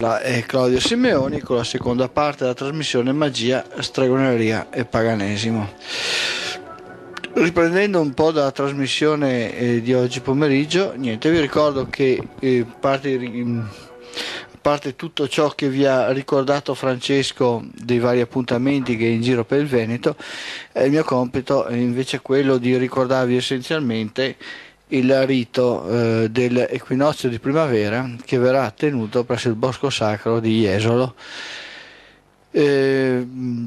e eh, Claudio Simeoni con la seconda parte della trasmissione Magia, Stregoneria e Paganesimo. Riprendendo un po' dalla trasmissione eh, di oggi pomeriggio, niente, vi ricordo che eh, parte, in mm, parte tutto ciò che vi ha ricordato Francesco dei vari appuntamenti che è in giro per il Veneto, eh, il mio compito è invece quello di ricordarvi essenzialmente il rito eh, dell'equinozio di primavera che verrà tenuto presso il Bosco Sacro di Jesolo. Eh,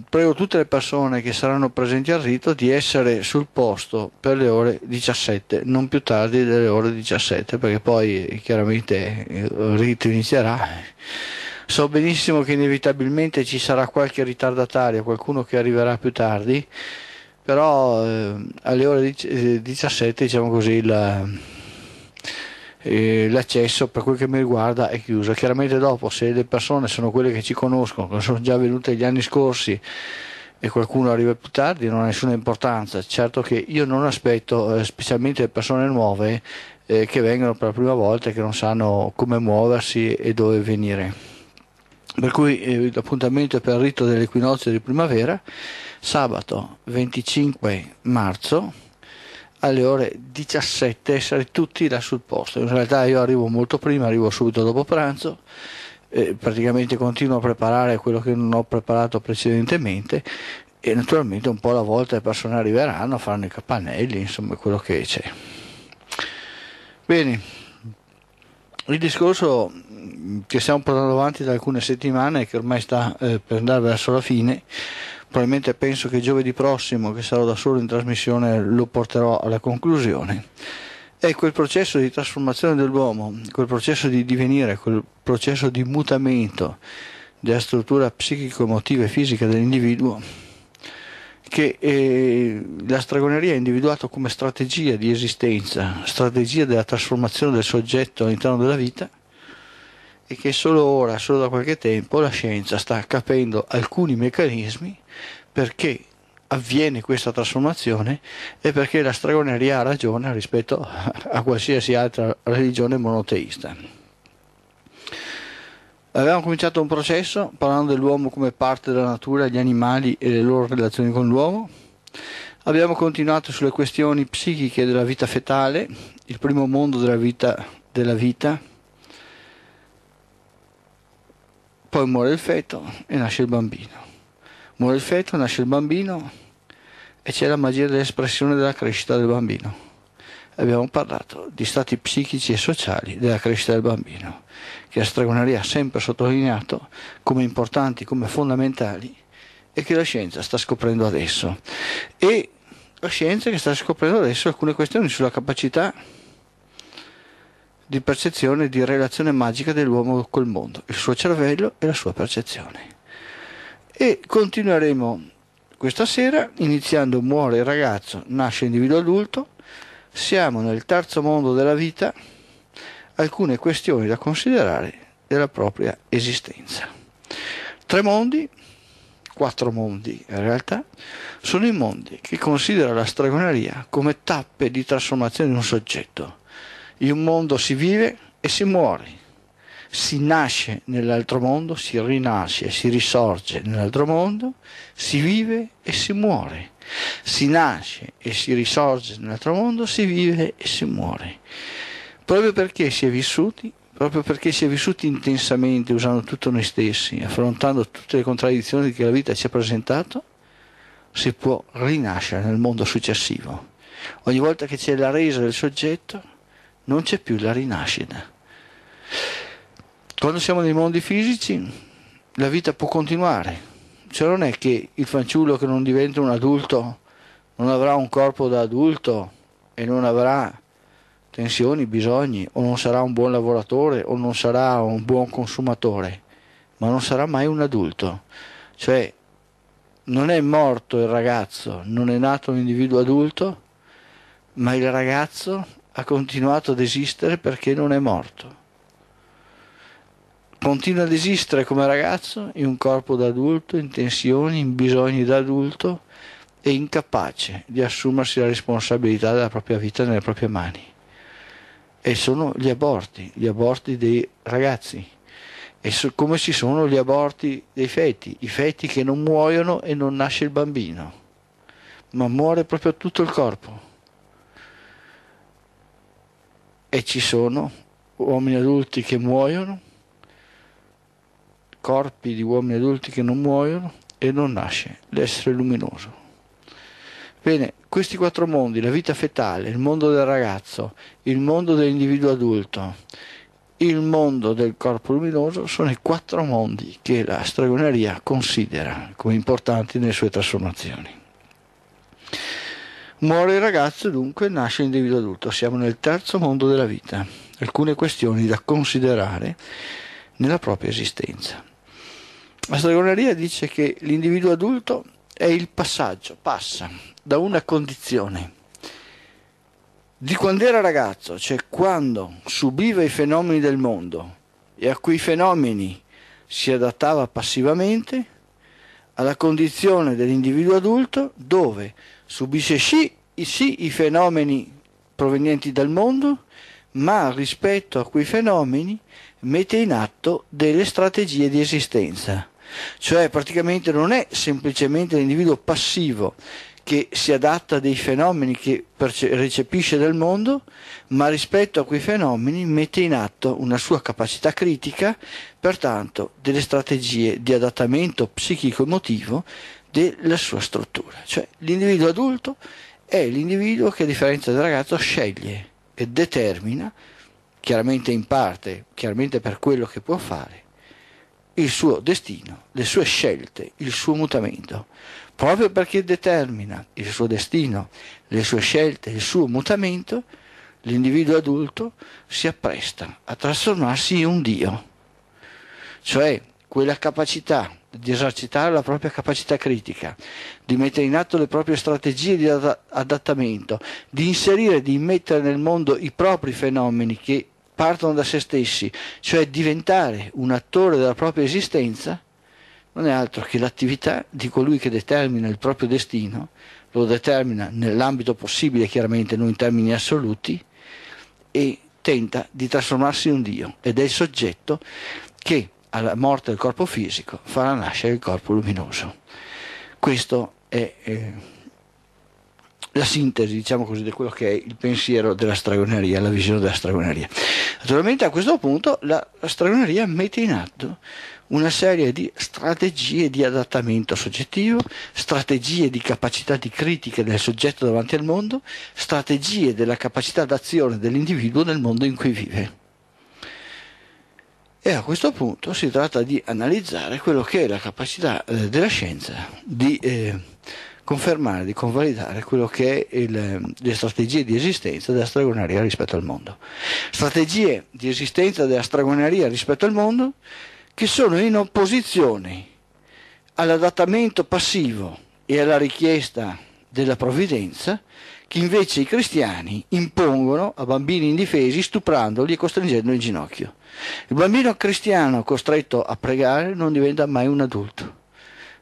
prego tutte le persone che saranno presenti al rito di essere sul posto per le ore 17, non più tardi delle ore 17, perché poi eh, chiaramente il rito inizierà. So benissimo che inevitabilmente ci sarà qualche ritardatario, qualcuno che arriverà più tardi però eh, alle ore 17 eh, diciamo così la, eh, l'accesso per quel che mi riguarda è chiuso chiaramente dopo se le persone sono quelle che ci conoscono che sono già venute gli anni scorsi e qualcuno arriva più tardi non ha nessuna importanza certo che io non aspetto eh, specialmente persone nuove eh, che vengono per la prima volta e che non sanno come muoversi e dove venire per cui eh, l'appuntamento è per il rito dell'equinozio di primavera sabato 25 marzo alle ore 17 essere tutti là sul posto. In realtà io arrivo molto prima, arrivo subito dopo pranzo, eh, praticamente continuo a preparare quello che non ho preparato precedentemente e naturalmente un po' alla volta le persone arriveranno, faranno i capannelli, insomma quello che c'è. Bene, il discorso mm, che stiamo portando avanti da alcune settimane che ormai sta eh, per andare verso la fine probabilmente penso che giovedì prossimo, che sarò da solo in trasmissione, lo porterò alla conclusione. È quel processo di trasformazione dell'uomo, quel processo di divenire, quel processo di mutamento della struttura psichico-emotiva e fisica dell'individuo, che eh, la stragoneria ha individuato come strategia di esistenza, strategia della trasformazione del soggetto all'interno della vita, e che solo ora, solo da qualche tempo, la scienza sta capendo alcuni meccanismi perché avviene questa trasformazione e perché la stregoneria ha ragione rispetto a qualsiasi altra religione monoteista. Abbiamo cominciato un processo parlando dell'uomo come parte della natura, gli animali e le loro relazioni con l'uomo. Abbiamo continuato sulle questioni psichiche della vita fetale, il primo mondo della vita, della vita poi muore il feto e nasce il bambino. Muore il feto, nasce il bambino e c'è la magia dell'espressione della crescita del bambino. Abbiamo parlato di stati psichici e sociali della crescita del bambino, che la stregoneria ha sempre sottolineato come importanti, come fondamentali e che la scienza sta scoprendo adesso. E la scienza che sta scoprendo adesso alcune questioni sulla capacità di percezione e di relazione magica dell'uomo col mondo, il suo cervello e la sua percezione. E continueremo questa sera iniziando muore il ragazzo, nasce individuo adulto, siamo nel terzo mondo della vita, alcune questioni da considerare della propria esistenza. Tre mondi, quattro mondi in realtà, sono i mondi che considera la stregoneria come tappe di trasformazione di un soggetto in un mondo si vive e si muore. Si nasce nell'altro mondo, si rinasce e si risorge nell'altro mondo, si vive e si muore. Si nasce e si risorge nell'altro mondo, si vive e si muore. Proprio perché si è vissuti proprio perché si è vissuti intensamente usando tutto noi stessi, affrontando tutte le contraddizioni che la vita ci ha presentato, si può rinascere nel mondo successivo. Ogni volta che c'è la resa del soggetto, non c'è più la rinascita. Quando siamo nei mondi fisici la vita può continuare, cioè non è che il fanciullo che non diventa un adulto non avrà un corpo da adulto e non avrà tensioni, bisogni, o non sarà un buon lavoratore o non sarà un buon consumatore, ma non sarà mai un adulto. Cioè non è morto il ragazzo, non è nato un individuo adulto, ma il ragazzo ha continuato ad esistere perché non è morto. Continua ad esistere come ragazzo in un corpo da adulto, in tensioni, in bisogni da adulto e incapace di assumersi la responsabilità della propria vita nelle proprie mani. E sono gli aborti, gli aborti dei ragazzi. E so, come ci sono gli aborti dei feti, i feti che non muoiono e non nasce il bambino, ma muore proprio tutto il corpo e ci sono uomini adulti che muoiono, corpi di uomini adulti che non muoiono e non nasce l'essere luminoso. Bene, questi quattro mondi, la vita fetale, il mondo del ragazzo, il mondo dell'individuo adulto, il mondo del corpo luminoso, sono i quattro mondi che la stregoneria considera come importanti nelle sue trasformazioni. Muore il ragazzo e dunque nasce l'individuo adulto. Siamo nel terzo mondo della vita. Alcune questioni da considerare nella propria esistenza. La stregoneria dice che l'individuo adulto è il passaggio, passa da una condizione di quando era ragazzo, cioè quando subiva i fenomeni del mondo e a quei fenomeni si adattava passivamente, alla condizione dell'individuo adulto dove subisce sì, sì i fenomeni provenienti dal mondo, ma rispetto a quei fenomeni mette in atto delle strategie di esistenza. Cioè praticamente non è semplicemente l'individuo passivo che si adatta a dei fenomeni che recepisce dal mondo, ma rispetto a quei fenomeni mette in atto una sua capacità critica, pertanto delle strategie di adattamento psichico-emotivo della sua struttura. Cioè l'individuo adulto è l'individuo che a differenza del ragazzo sceglie e determina, chiaramente in parte, chiaramente per quello che può fare, il suo destino, le sue scelte, il suo mutamento. Proprio perché determina il suo destino, le sue scelte, il suo mutamento, l'individuo adulto si appresta a trasformarsi in un Dio. Cioè quella capacità di esercitare la propria capacità critica, di mettere in atto le proprie strategie di adattamento, di inserire, di immettere nel mondo i propri fenomeni che partono da se stessi, cioè diventare un attore della propria esistenza, non è altro che l'attività di colui che determina il proprio destino, lo determina nell'ambito possibile, chiaramente non in termini assoluti, e tenta di trasformarsi in un Dio ed è il soggetto che alla morte del corpo fisico farà nascere il corpo luminoso. Questa è eh, la sintesi, diciamo così, di quello che è il pensiero della stragoneria, la visione della stragoneria. Naturalmente a questo punto la stragoneria mette in atto una serie di strategie di adattamento soggettivo, strategie di capacità di critica del soggetto davanti al mondo, strategie della capacità d'azione dell'individuo nel mondo in cui vive. E a questo punto si tratta di analizzare quello che è la capacità eh, della scienza di eh, confermare, di convalidare quello che è il, eh, le strategie di esistenza della stragoneria rispetto al mondo. Strategie di esistenza della stragoneria rispetto al mondo che sono in opposizione all'adattamento passivo e alla richiesta della provvidenza che invece i cristiani impongono a bambini indifesi stuprandoli e costringendoli in ginocchio. Il bambino cristiano costretto a pregare non diventa mai un adulto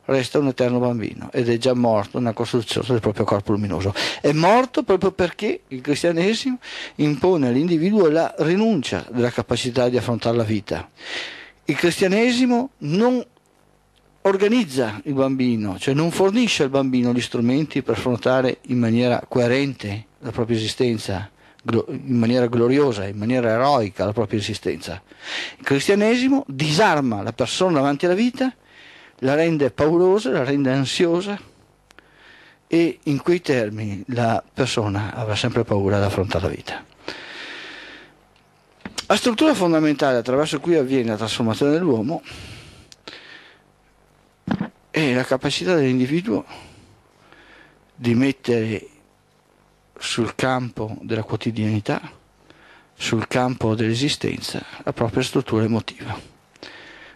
resta un eterno bambino ed è già morto nella costruzione del proprio corpo luminoso. È morto proprio perché il cristianesimo impone all'individuo la rinuncia della capacità di affrontare la vita. Il cristianesimo non organizza il bambino, cioè non fornisce al bambino gli strumenti per affrontare in maniera coerente la propria esistenza, in maniera gloriosa, in maniera eroica la propria esistenza. Il cristianesimo disarma la persona davanti alla vita, la rende paurosa, la rende ansiosa e in quei termini la persona avrà sempre paura ad affrontare la vita. La struttura fondamentale attraverso cui avviene la trasformazione dell'uomo è la capacità dell'individuo di mettere sul campo della quotidianità, sul campo dell'esistenza, la propria struttura emotiva.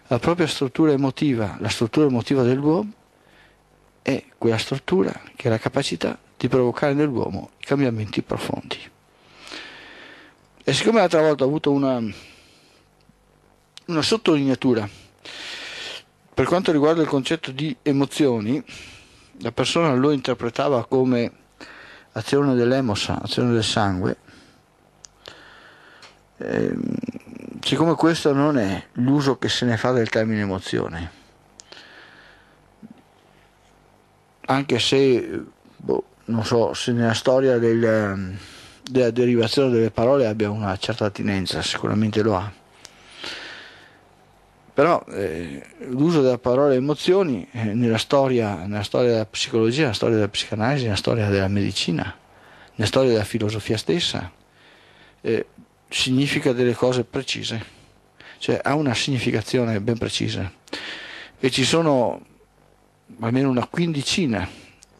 La propria struttura emotiva, la struttura emotiva dell'uomo, è quella struttura che ha la capacità di provocare nell'uomo cambiamenti profondi. E siccome l'altra volta ho avuto una, una sottolineatura per quanto riguarda il concetto di emozioni, la persona lo interpretava come azione dell'emosa, azione del sangue. E, ehm, siccome questo non è l'uso che se ne fa del termine emozione, anche se, boh, non so, se nella storia del, ehm, della derivazione delle parole abbia una certa attinenza, sicuramente lo ha però eh, l'uso della parola emozioni eh, nella, storia, nella, storia, della psicologia, nella storia della psicanalisi, nella storia della medicina, nella storia della filosofia stessa, eh, significa delle cose precise, cioè ha una significazione ben precisa. E ci sono almeno una quindicina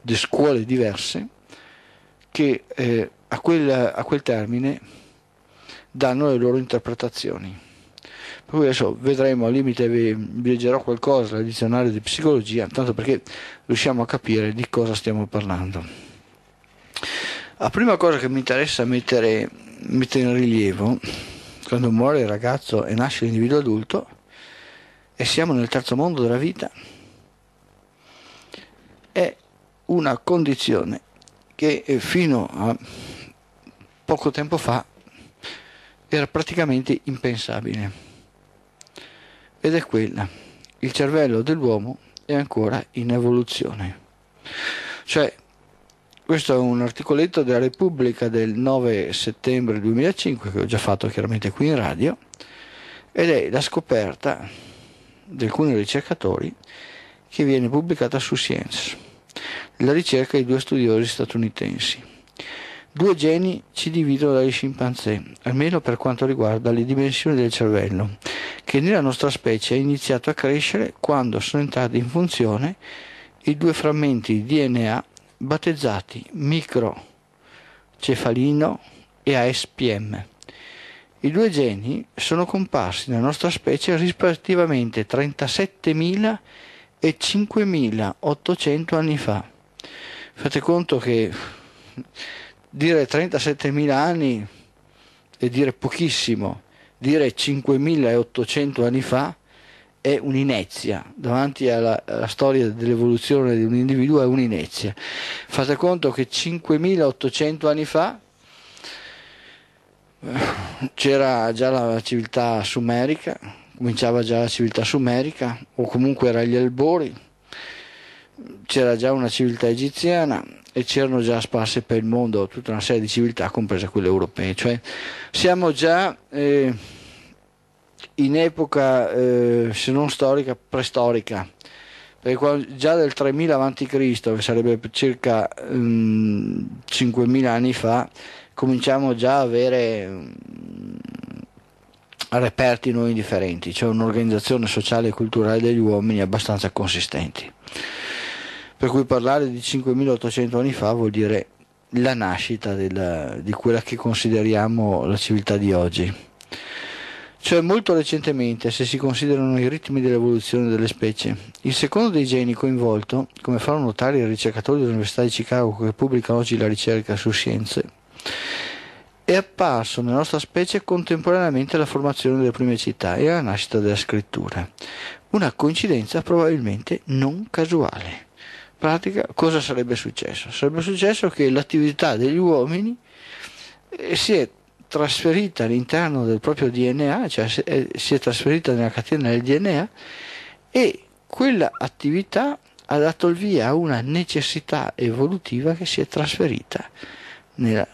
di scuole diverse che eh, a quel, a quel termine danno le loro interpretazioni. Poi adesso vedremo, al limite vi, vi leggerò qualcosa dal dizionario di psicologia, tanto perché riusciamo a capire di cosa stiamo parlando. La prima cosa che mi interessa mettere, mettere in rilievo, quando muore il ragazzo e nasce l'individuo adulto, e siamo nel terzo mondo della vita, è una condizione che eh, fino a poco tempo fa era praticamente impensabile ed è quella, il cervello dell'uomo è ancora in evoluzione. Cioè, questo è un articoletto della Repubblica del 9 settembre 2005 che ho già fatto chiaramente qui in radio ed è la scoperta di alcuni ricercatori che viene pubblicata su Science, la ricerca di due studiosi statunitensi. Due geni ci dividono dagli scimpanzé, almeno per quanto riguarda le dimensioni del cervello, che nella nostra specie è iniziato a crescere quando sono entrati in funzione i due frammenti di DNA battezzati microcefalino e ASPM. I due geni sono comparsi nella nostra specie rispettivamente 37.000 e 5.800 anni fa. Fate conto che dire 37.000 anni e dire pochissimo, dire 5.800 anni fa è un'inezia, davanti alla, alla storia dell'evoluzione di un individuo è un'inezia. Fate conto che 5.800 anni fa eh, c'era già la civiltà sumerica, cominciava già la civiltà sumerica o comunque era agli albori c'era già una civiltà egiziana e c'erano già sparse per il mondo tutta una serie di civiltà, compresa quelle europee. Cioè siamo già eh, in epoca, eh, se non storica, preistorica. già del 3000 a.C., che sarebbe circa um, mm, 5000 anni fa, cominciamo già a avere um, reperti non indifferenti, cioè un'organizzazione sociale e culturale degli uomini abbastanza consistenti per cui parlare di 5.800 anni fa vuol dire la nascita della, di quella che consideriamo la civiltà di oggi. Cioè molto recentemente, se si considerano i ritmi dell'evoluzione delle specie. Il secondo dei geni coinvolto, come fanno notare i ricercatori dell'Università di Chicago che pubblicano oggi la ricerca su scienze, è apparso nella nostra specie contemporaneamente alla formazione delle prime città e alla nascita della scrittura. Una coincidenza probabilmente non casuale pratica cosa sarebbe successo? Sarebbe successo che l'attività degli uomini eh, si è trasferita all'interno del proprio DNA, cioè si è trasferita nella catena del DNA e quella attività ha dato il via a una necessità evolutiva che si è trasferita nella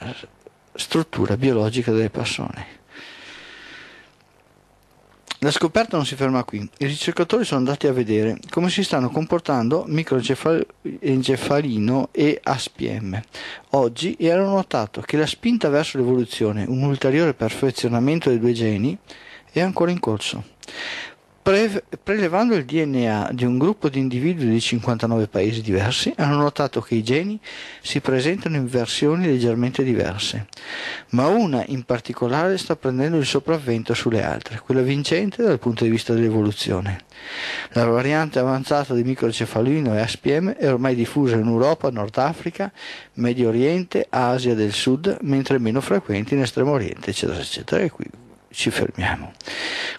struttura biologica delle persone. La scoperta non si ferma qui. I ricercatori sono andati a vedere come si stanno comportando microencefalino e ASPM. Oggi e hanno notato che la spinta verso l'evoluzione, un ulteriore perfezionamento dei due geni, è ancora in corso. Pre- prelevando il DNA di un gruppo di individui di 59 paesi diversi, hanno notato che i geni si presentano in versioni leggermente diverse, ma una in particolare sta prendendo il sopravvento sulle altre, quella vincente dal punto di vista dell'evoluzione. La variante avanzata di microcefalino e ASPM è ormai diffusa in Europa, Nord Africa, Medio Oriente, Asia del Sud, mentre meno frequente in Estremo Oriente, eccetera, eccetera. E qui ci fermiamo.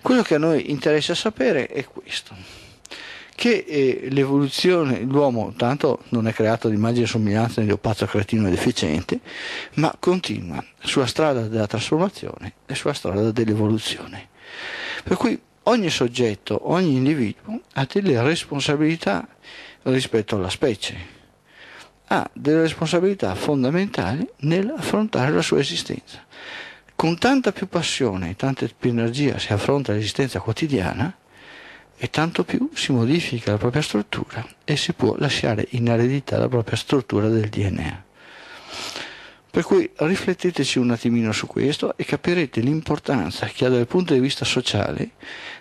Quello che a noi interessa sapere è questo, che eh, l'evoluzione, l'uomo tanto non è creato di immagine e somiglianza di opazzo cretino e deficiente, ma continua sulla strada della trasformazione e sulla strada dell'evoluzione. Per cui ogni soggetto, ogni individuo ha delle responsabilità rispetto alla specie, ha delle responsabilità fondamentali nell'affrontare la sua esistenza con tanta più passione e tanta più energia si affronta l'esistenza quotidiana e tanto più si modifica la propria struttura e si può lasciare in eredità la propria struttura del DNA. Per cui rifletteteci un attimino su questo e capirete l'importanza che ha dal punto di vista sociale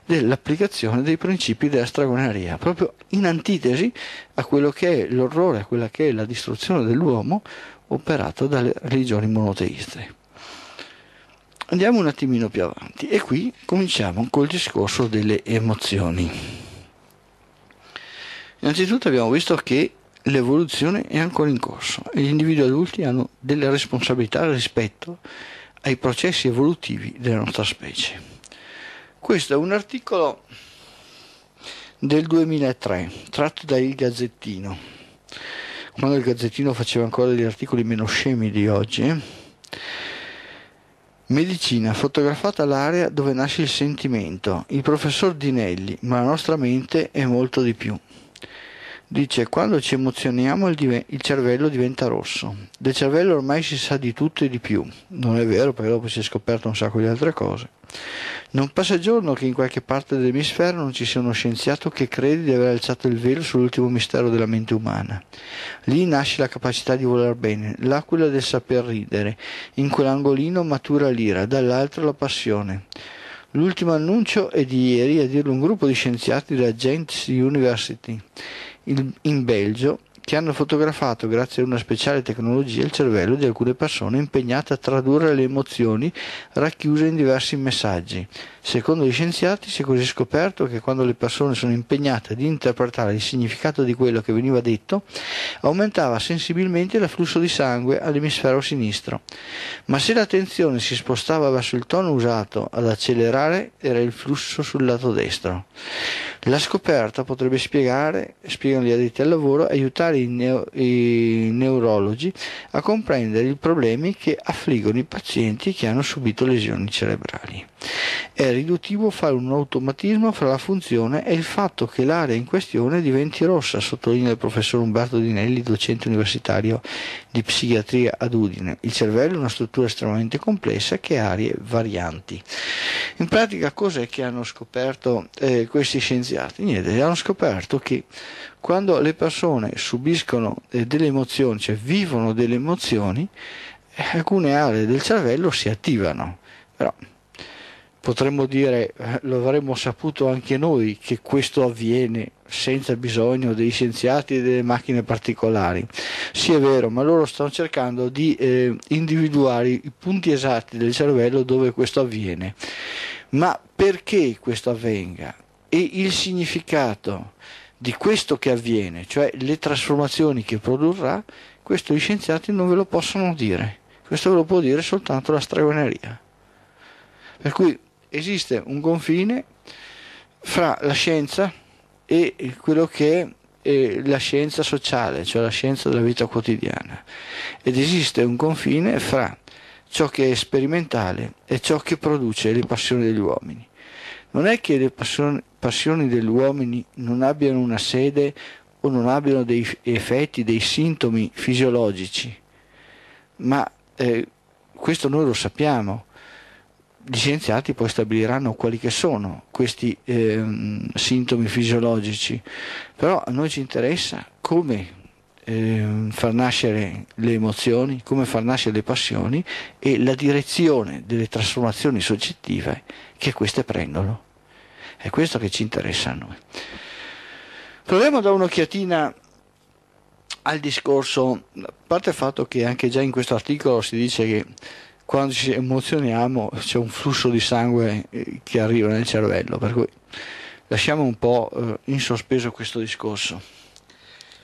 dell'applicazione dei principi della stragonaria, proprio in antitesi a quello che è l'orrore, a quella che è la distruzione dell'uomo operata dalle religioni monoteiste. Andiamo un attimino più avanti e qui cominciamo col discorso delle emozioni. Innanzitutto abbiamo visto che l'evoluzione è ancora in corso e gli individui adulti hanno delle responsabilità rispetto ai processi evolutivi della nostra specie. Questo è un articolo del 2003 tratto da Il Gazzettino, quando il Gazzettino faceva ancora degli articoli meno scemi di oggi. Eh? Medicina fotografata l'area dove nasce il sentimento. Il professor Dinelli, ma la nostra mente è molto di più. Dice, quando ci emozioniamo il, div- il, cervello diventa rosso. Del cervello ormai si sa di tutto e di più. Non è vero, perché dopo si è scoperto un sacco di altre cose. Non passa giorno che in qualche parte dell'emisfero non ci sia uno scienziato che crede di aver alzato il velo sull'ultimo mistero della mente umana. Lì nasce la capacità di voler bene, l'aquila del saper ridere. In quell'angolino matura l'ira, dall'altro la passione. L'ultimo annuncio è di ieri, a dirlo un gruppo di scienziati della Gents University in Belgio che hanno fotografato grazie a una speciale tecnologia il cervello di alcune persone impegnate a tradurre le emozioni racchiuse in diversi messaggi. Secondo gli scienziati si è così scoperto che quando le persone sono impegnate ad interpretare il significato di quello che veniva detto, aumentava sensibilmente l'afflusso di sangue all'emisfero sinistro. Ma se l'attenzione si spostava verso il tono usato ad accelerare era il flusso sul lato destro. La scoperta potrebbe spiegare, spiegano gli addetti al lavoro, aiutare aiutare i, neo, i neurologi a comprendere i problemi che affliggono i pazienti che hanno subito lesioni cerebrali. È riduttivo fare un automatismo fra la funzione e il fatto che l'area in questione diventi rossa, sottolinea il professor Umberto Dinelli, docente universitario di psichiatria ad Udine. Il cervello è una struttura estremamente complessa che ha aree varianti. In pratica cos'è che hanno scoperto eh, questi scienziati? Niente, hanno scoperto che quando le persone subiscono eh, delle emozioni, cioè vivono delle emozioni, eh, alcune aree del cervello si attivano. Però potremmo dire, eh, lo avremmo saputo anche noi, che questo avviene senza bisogno dei scienziati e delle macchine particolari. Sì, è vero, ma loro stanno cercando di eh, individuare i punti esatti del cervello dove questo avviene. Ma perché questo avvenga? E il significato? di questo che avviene, cioè le trasformazioni che produrrà, questo gli scienziati non ve lo possono dire, questo ve lo può dire soltanto la stregoneria. Per cui esiste un confine fra la scienza e quello che è la scienza sociale, cioè la scienza della vita quotidiana, ed esiste un confine fra ciò che è sperimentale e ciò che produce le passioni degli uomini. Non è che le passioni degli uomini non abbiano una sede o non abbiano dei effetti, dei sintomi fisiologici, ma eh, questo noi lo sappiamo. Gli scienziati poi stabiliranno quali che sono questi eh, sintomi fisiologici, però a noi ci interessa come eh, far nascere le emozioni, come far nascere le passioni e la direzione delle trasformazioni soggettive che queste prendono. È questo che ci interessa a noi. Proviamo a dare un'occhiatina al discorso, a parte il fatto che anche già in questo articolo si dice che quando ci emozioniamo c'è un flusso di sangue eh, che arriva nel cervello, per cui lasciamo un po' eh, in sospeso questo discorso.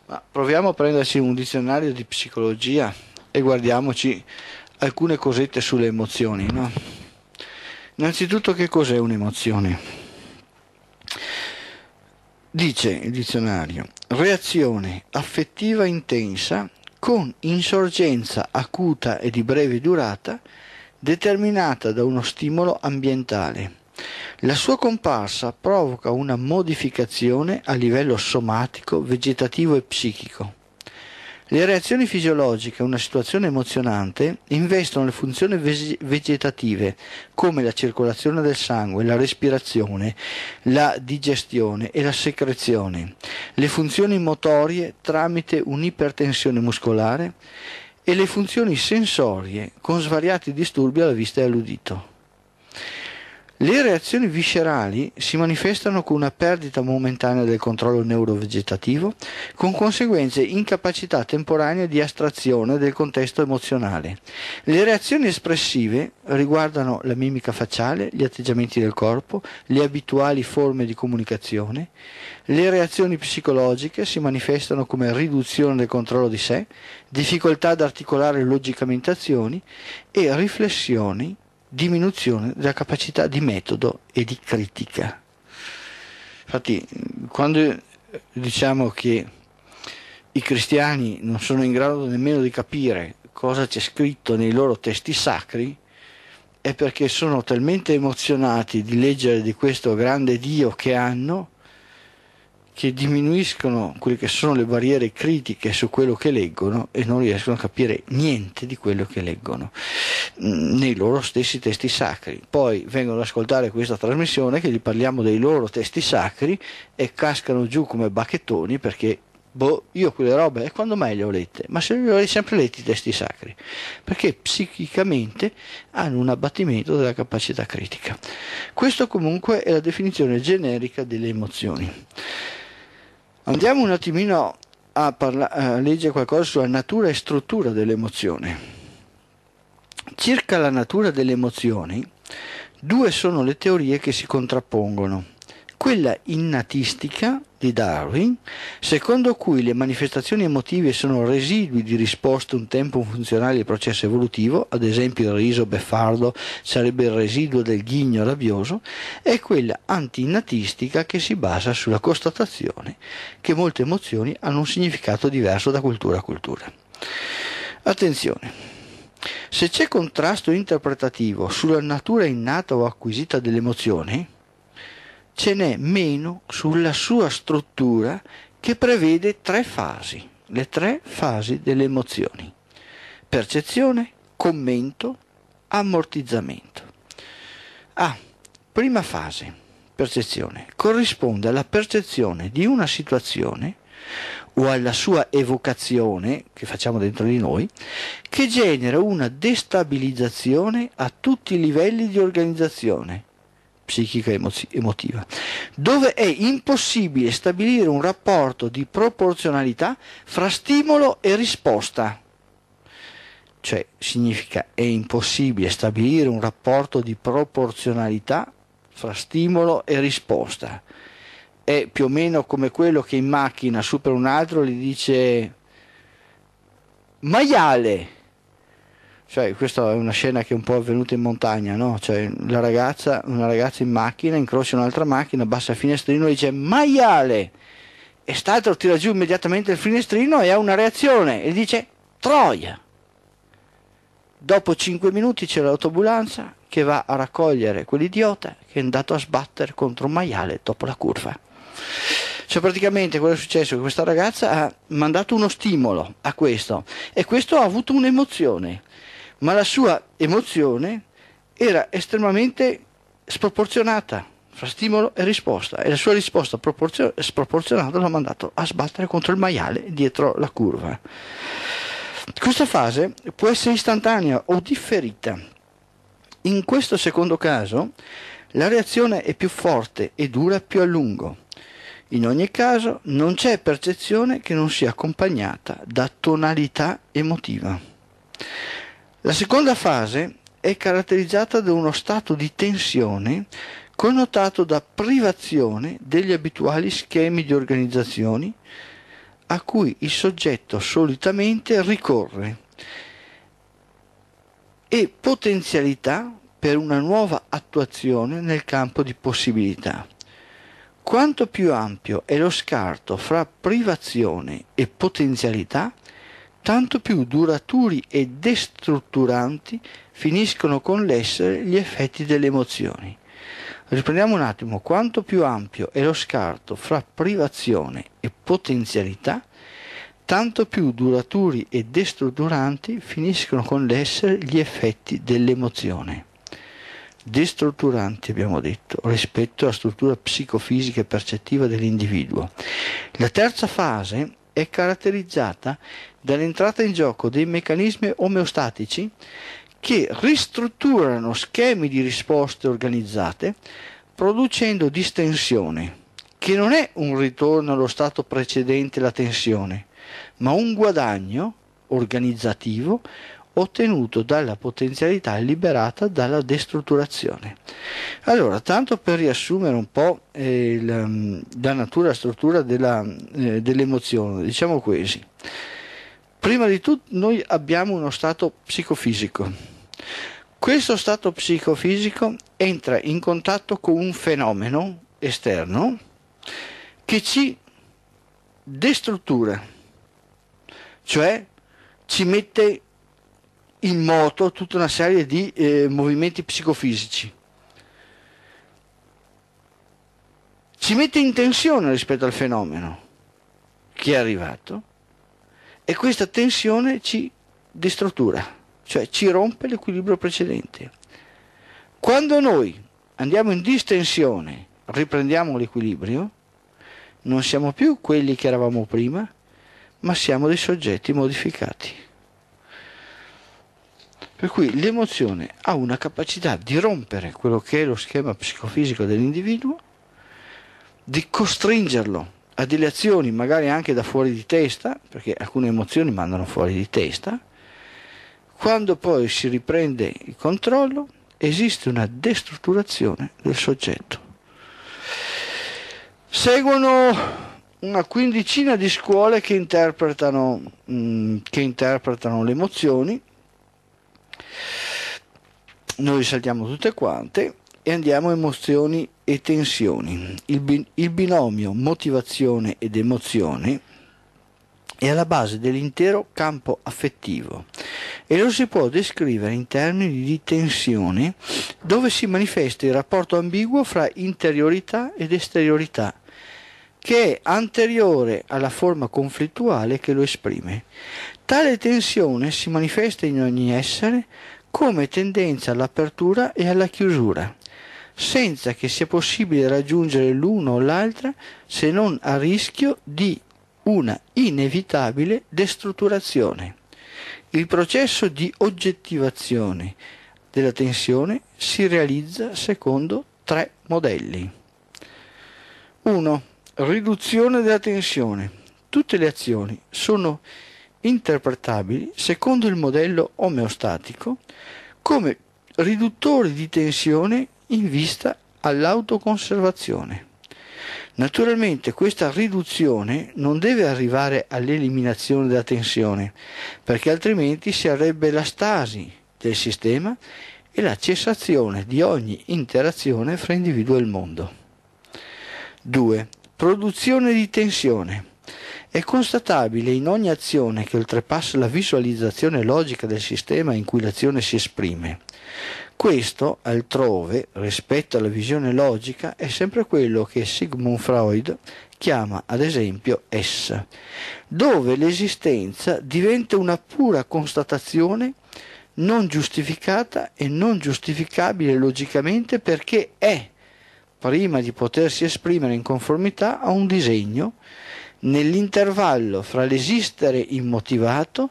Ma proviamo a prenderci un dizionario di psicologia e guardiamoci alcune cosette sulle emozioni, no? Innanzitutto che cos'è un'emozione? Dice il dizionario, reazione affettiva intensa con insorgenza acuta e di breve durata determinata da uno stimolo ambientale la sua comparsa provoca una modificazione a livello somatico, vegetativo e psichico. Le reazioni fisiologiche a una situazione emozionante investono le funzioni vegetative come la circolazione del sangue, la respirazione, la digestione e la secrezione, le funzioni motorie tramite un'ipertensione muscolare e le funzioni sensorie con svariati disturbi alla vista e all'udito. Le reazioni viscerali si manifestano con una perdita momentanea del controllo neurovegetativo, con conseguente incapacità temporanea di astrazione del contesto emozionale. Le reazioni espressive riguardano la mimica facciale, gli atteggiamenti del corpo, le abituali forme di comunicazione. Le reazioni psicologiche si manifestano come riduzione del controllo di sé, difficoltà ad articolare logicamente azioni e riflessioni diminuzione della capacità di metodo e di critica. Infatti, quando diciamo che i cristiani non sono in grado nemmeno di capire cosa c'è scritto nei loro testi sacri, è perché sono talmente emozionati di leggere di questo grande Dio che hanno, che diminuiscono quelle che sono le barriere critiche su quello che leggono e non riescono a capire niente di quello che leggono mm, nei loro stessi testi sacri. Poi vengono ad ascoltare questa trasmissione che gli parliamo dei loro testi sacri e cascano giù come bacchettoni perché boh, io quelle robe e eh, quando mai le ho lette? Ma se le ho sempre letti i testi sacri, perché psichicamente hanno un abbattimento della capacità critica. Questa comunque è la definizione generica delle emozioni. Andiamo un attimino a, parla- a leggere qualcosa sulla natura e struttura dell'emozione. Circa la natura delle emozioni, due sono le teorie che si contrappongono, quella innatistica di Darwin, secondo cui le manifestazioni emotive sono residui di risposte un tempo funzionali al processo evolutivo, ad esempio il riso beffardo sarebbe il residuo del ghigno rabbioso, è quella antinatistica che si basa sulla constatazione che molte emozioni hanno un significato diverso da cultura a cultura. Attenzione! Se c'è contrasto interpretativo sulla natura innata o acquisita delle emozioni, ce n'è meno sulla sua struttura che prevede tre fasi, le tre fasi delle emozioni, percezione, commento, ammortizzamento. Ah, prima fase, percezione, corrisponde alla percezione di una situazione o alla sua evocazione, che facciamo dentro di noi, che genera una destabilizzazione a tutti i livelli di organizzazione, psichica emotiva, dove è impossibile stabilire un rapporto di proporzionalità fra stimolo e risposta. Cioè, significa è impossibile stabilire un rapporto di proporzionalità fra stimolo e risposta. È più o meno come quello che in macchina supera un altro e gli dice maiale cioè, questa è una scena che è un po' avvenuta in montagna, no? cioè, ragazza, una ragazza in macchina incrocia un'altra macchina, abbassa il finestrino e dice maiale! E st'altro tira giù immediatamente il finestrino e ha una reazione e dice troia! Dopo 5 minuti c'è l'autobulanza che va a raccogliere quell'idiota che è andato a sbattere contro un maiale dopo la curva. Cioè praticamente quello è successo che questa ragazza ha mandato uno stimolo a questo e questo ha avuto un'emozione ma la sua emozione era estremamente sproporzionata fra stimolo e risposta e la sua risposta sproporzionata l'ha mandato a sbattere contro il maiale dietro la curva. Questa fase può essere istantanea o differita. In questo secondo caso la reazione è più forte e dura più a lungo. In ogni caso non c'è percezione che non sia accompagnata da tonalità emotiva. La seconda fase è caratterizzata da uno stato di tensione connotato da privazione degli abituali schemi di organizzazioni a cui il soggetto solitamente ricorre e potenzialità per una nuova attuazione nel campo di possibilità. Quanto più ampio è lo scarto fra privazione e potenzialità, tanto più duraturi e destrutturanti finiscono con l'essere gli effetti delle emozioni. Riprendiamo un attimo, quanto più ampio è lo scarto fra privazione e potenzialità, tanto più duraturi e destrutturanti finiscono con l'essere gli effetti dell'emozione. Destrutturanti, abbiamo detto, rispetto alla struttura psicofisica e percettiva dell'individuo. La terza fase è caratterizzata dall'entrata in gioco dei meccanismi omeostatici che ristrutturano schemi di risposte organizzate producendo distensione, che non è un ritorno allo stato precedente la tensione, ma un guadagno organizzativo ottenuto dalla potenzialità liberata dalla destrutturazione. Allora, tanto per riassumere un po' eh, la, mm, la, natura e la struttura della, eh, dell'emozione, diciamo così. Prima di tutto noi abbiamo uno stato psicofisico. Questo stato psicofisico entra in contatto con un fenomeno esterno che ci destruttura, cioè ci mette in moto tutta una serie di eh, movimenti psicofisici. Ci mette in tensione rispetto al fenomeno che è arrivato e questa tensione ci distruttura, cioè ci rompe l'equilibrio precedente. Quando noi andiamo in distensione, riprendiamo l'equilibrio, non siamo più quelli che eravamo prima, ma siamo dei soggetti modificati. Per cui l'emozione ha una capacità di rompere quello che è lo schema psicofisico dell'individuo, di costringerlo a delle azioni magari anche da fuori di testa, perché alcune emozioni mandano fuori di testa, quando poi si riprende il controllo esiste una destrutturazione del soggetto. Seguono una quindicina di scuole che interpretano, mh, mm, che interpretano le emozioni, noi saltiamo tutte quante, e andiamo a emozioni e tensioni. Il, bin- il, binomio motivazione ed emozione è alla base dell'intero campo affettivo e lo si può descrivere in termini di tensione dove si manifesta il rapporto ambiguo fra interiorità ed esteriorità che è anteriore alla forma conflittuale che lo esprime. Tale tensione si manifesta in ogni essere come tendenza all'apertura e alla chiusura senza che sia possibile raggiungere l'uno o l'altra se non a rischio di una inevitabile destrutturazione. Il processo di oggettivazione della tensione si realizza secondo tre modelli. 1. Riduzione della tensione. Tutte le azioni sono interpretabili secondo il modello omeostatico come riduttori di tensione in vista all'autoconservazione. Naturalmente questa riduzione non deve arrivare all'eliminazione della tensione, perché altrimenti si avrebbe la stasi del sistema e la cessazione di ogni interazione fra individuo e il mondo. 2. Produzione di tensione. È constatabile in ogni azione che oltrepassa la visualizzazione logica del sistema in cui l'azione si esprime. Questo, altrove, rispetto alla visione logica, è sempre quello che Sigmund Freud chiama ad esempio essa, dove l'esistenza diventa una pura constatazione non giustificata e non giustificabile logicamente perché è, prima di potersi esprimere in conformità a un disegno, nell'intervallo fra l'esistere immotivato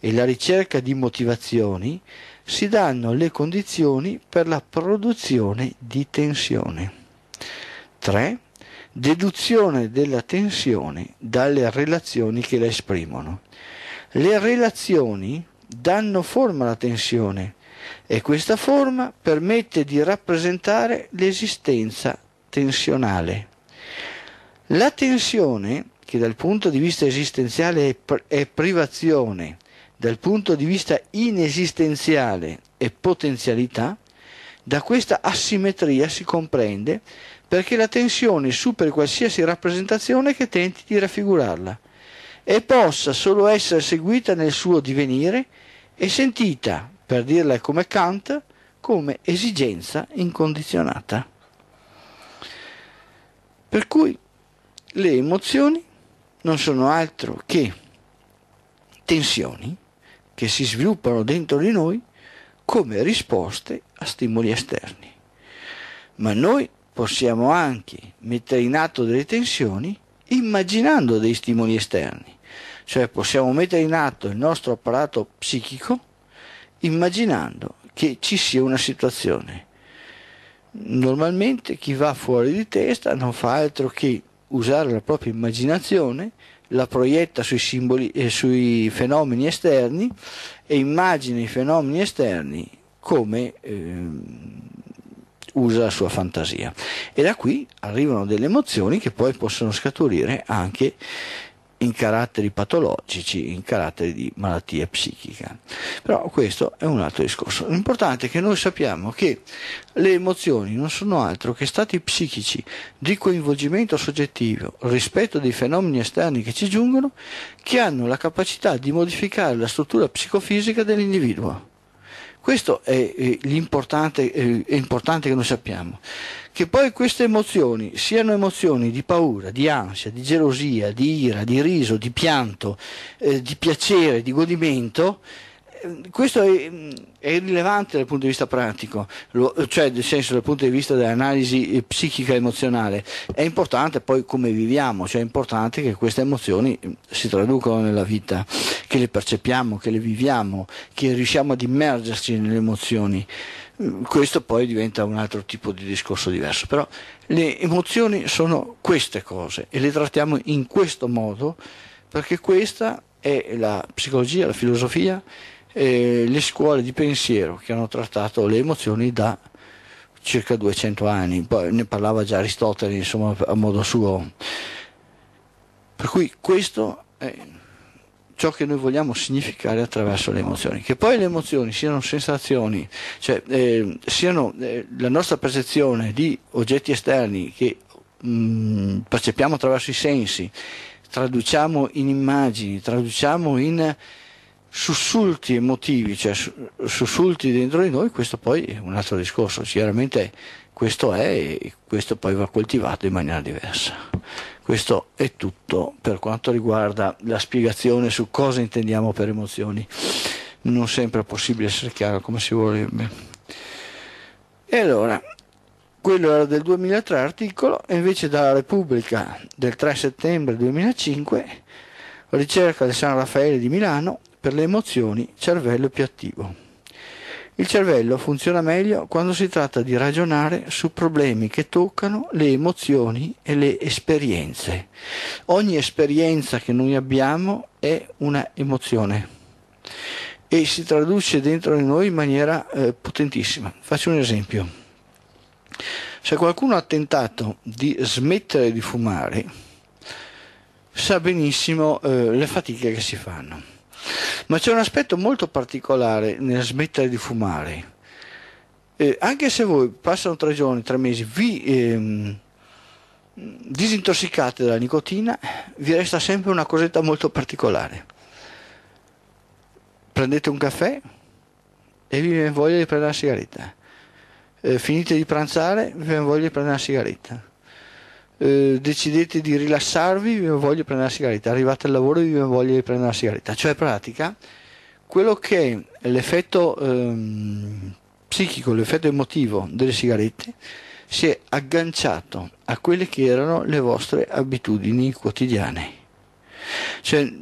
e la ricerca di motivazioni, si danno le condizioni per la produzione di tensione. 3. Deduzione della tensione dalle relazioni che la esprimono. Le relazioni danno forma alla tensione e questa forma permette di rappresentare l'esistenza tensionale. La tensione, che dal punto di vista esistenziale è, privazione dal punto di vista inesistenziale e potenzialità, da questa asimmetria si comprende perché la tensione superi qualsiasi rappresentazione che tenti di raffigurarla e possa solo essere seguita nel suo divenire e sentita, per dirla come Kant, come esigenza incondizionata. Per cui le emozioni non sono altro che tensioni che si sviluppano dentro di noi come risposte a stimoli esterni. Ma noi possiamo anche mettere in atto delle tensioni immaginando dei stimoli esterni, cioè possiamo mettere in atto il nostro apparato psichico immaginando che ci sia una situazione. Normalmente chi va fuori di testa non fa altro che usare la propria immaginazione la proietta sui, simboli, eh, sui fenomeni esterni e immagina i fenomeni esterni come eh, usa la sua fantasia. E da qui arrivano delle emozioni che poi possono scaturire anche in caratteri patologici, in caratteri di malattia psichica. Però questo è un altro discorso. L'importante è che noi sappiamo che le emozioni non sono altro che stati psichici di coinvolgimento soggettivo rispetto dei fenomeni esterni che ci giungono, che hanno la capacità di modificare la struttura psicofisica dell'individuo. Questo è, eh, eh, è l'importante che noi sappiamo. Che poi queste emozioni siano emozioni di paura, di ansia, di gelosia, di ira, di riso, di pianto, eh, di piacere, di godimento, questo è, è, rilevante dal punto di vista pratico, lo, cioè nel senso dal punto di vista dell'analisi eh, psichica emozionale. È importante poi come viviamo, cioè è importante che queste emozioni mm, si traducano nella vita, che le percepiamo, che le viviamo, che riusciamo ad immergerci nelle emozioni. Mm, questo poi diventa un altro tipo di discorso diverso, però le emozioni sono queste cose e le trattiamo in questo modo perché questa è la psicologia, la filosofia eh, le scuole di pensiero che hanno trattato le emozioni da circa 200 anni, poi ne parlava già Aristotele insomma a modo suo. Per cui questo è ciò che noi vogliamo significare attraverso le emozioni, che poi le emozioni siano sensazioni, cioè eh, siano eh, la nostra percezione di oggetti esterni che mh, mm, percepiamo attraverso i sensi, traduciamo in immagini, traduciamo in sussulti emotivi, cioè sussulti dentro di noi, questo poi è un altro discorso. Chiaramente questo è e questo poi va coltivato in maniera diversa. Questo è tutto per quanto riguarda la spiegazione su cosa intendiamo per emozioni. Non sempre è possibile essere chiaro come si vorrebbe. E allora, quello era del 2003 articolo, e invece dalla Repubblica del 3 settembre 2005, ricerca del San Raffaele di Milano, per le emozioni, cervello più attivo. Il cervello funziona meglio quando si tratta di ragionare su problemi che toccano le emozioni e le esperienze. Ogni esperienza che noi abbiamo è una emozione e si traduce dentro di noi in maniera eh, potentissima. Faccio un esempio. Se qualcuno ha tentato di smettere di fumare, sa benissimo eh, le fatiche che si fanno ma c'è un aspetto molto particolare nel smettere di fumare. Eh, anche se voi passano tre giorni, tre mesi, vi ehm, disintossicate dalla nicotina, vi resta sempre una cosetta molto particolare. Prendete un caffè e vi viene voglia di prendere una sigaretta. Eh, finite di pranzare, vi viene voglia di prendere una sigaretta eh, decidete di rilassarvi, vi voglio prendere una sigaretta, arrivate al lavoro e vi voglio prendere una sigaretta, cioè in pratica quello che è l'effetto ehm, psichico, l'effetto emotivo delle sigarette si è agganciato a quelle che erano le vostre abitudini quotidiane. Cioè,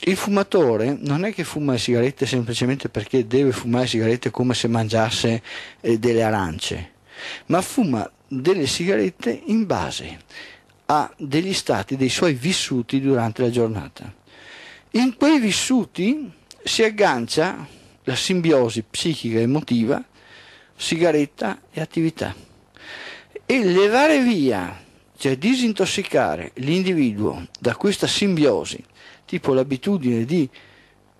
il fumatore non è che fuma le sigarette semplicemente perché deve fumare sigarette come se mangiasse eh, delle arance, ma fuma delle sigarette in base a degli stati dei suoi vissuti durante la giornata. In quei vissuti si aggancia la simbiosi psichica e emotiva, sigaretta e attività. E levare via, cioè disintossicare l'individuo da questa simbiosi, tipo l'abitudine di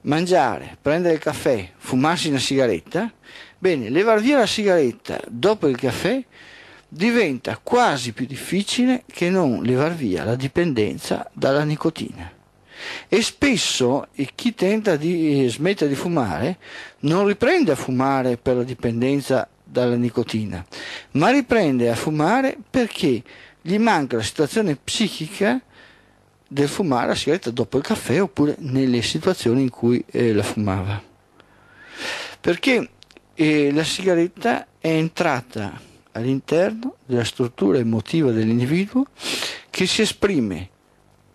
mangiare, prendere il caffè, fumarsi una sigaretta, bene, levare via la sigaretta dopo il caffè diventa quasi più difficile che non levar via la dipendenza dalla nicotina. E spesso chi tenta di eh, smettere di fumare non riprende a fumare per la dipendenza dalla nicotina, ma riprende a fumare perché gli manca la situazione psichica del fumare la sigaretta dopo il caffè oppure nelle situazioni in cui eh, la fumava. Perché eh, la sigaretta è entrata all'interno della struttura emotiva dell'individuo che si esprime